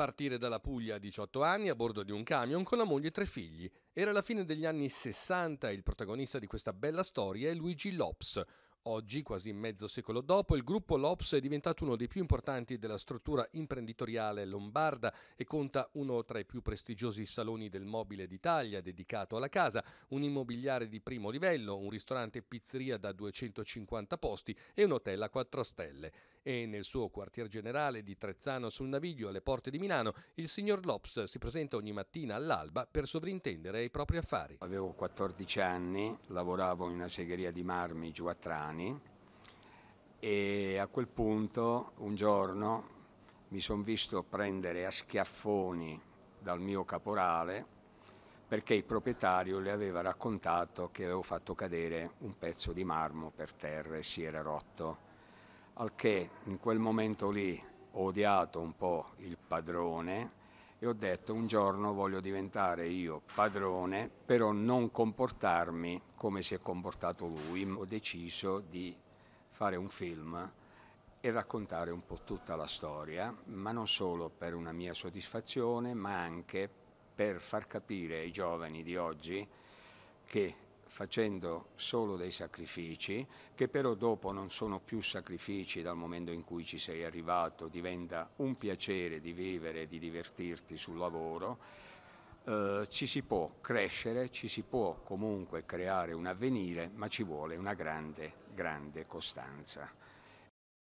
Partire dalla Puglia a 18 anni a bordo di un camion con la moglie e tre figli. Era la fine degli anni 60 e il protagonista di questa bella storia è Luigi Lops. Oggi, quasi mezzo secolo dopo, il gruppo Lops è diventato uno dei più importanti della struttura imprenditoriale lombarda e conta uno tra i più prestigiosi saloni del mobile d'Italia dedicato alla casa, un immobiliare di primo livello, un ristorante e pizzeria da 250 posti e un hotel a 4 stelle e nel suo quartier generale di Trezzano sul Naviglio alle porte di Milano, il signor Lops si presenta ogni mattina all'alba per sovrintendere ai propri affari. Avevo 14 anni, lavoravo in una segheria di marmi giù a Trani e a quel punto un giorno mi sono visto prendere a schiaffoni dal mio caporale perché il proprietario le aveva raccontato che avevo fatto cadere un pezzo di marmo per terra e si era rotto al che in quel momento lì ho odiato un po' il padrone e ho detto un giorno voglio diventare io padrone, però non comportarmi come si è comportato lui. Ho deciso di fare un film e raccontare un po' tutta la storia, ma non solo per una mia soddisfazione, ma anche per far capire ai giovani di oggi che facendo solo dei sacrifici, che però dopo non sono più sacrifici dal momento in cui ci sei arrivato, diventa un piacere di vivere, di divertirti sul lavoro, eh, ci si può crescere, ci si può comunque creare un avvenire, ma ci vuole una grande, grande costanza.